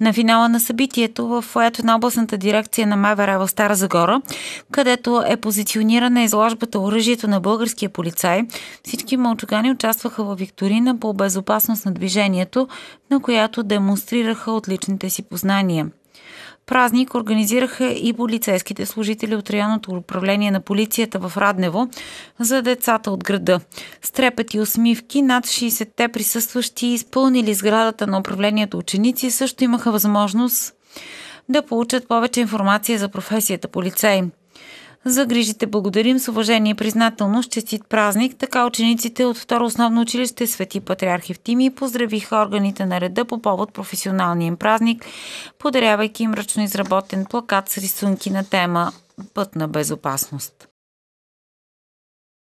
на финала на събитието в фоето на областната дирекция на МВР в Стара Загора, където е позиционирана изложбата Оръжието на българския полицай. Всички мълчугани участваха в викторина по безопасност на движението, на която демонстрираха отличните си познания. Празник организираха и полицейските служители от районното управление на полицията в Раднево за децата от града. С трепет и усмивки над 60-те присъстващи изпълнили сградата на управлението ученици също имаха възможност да получат повече информация за професията полицей за грижите. Благодарим с уважение и признателност. Честит празник! Така учениците от Второ основно училище Свети в Тими, поздравиха органите на реда по повод професионалния им празник, подарявайки им ръчно изработен плакат с рисунки на тема Път на безопасност.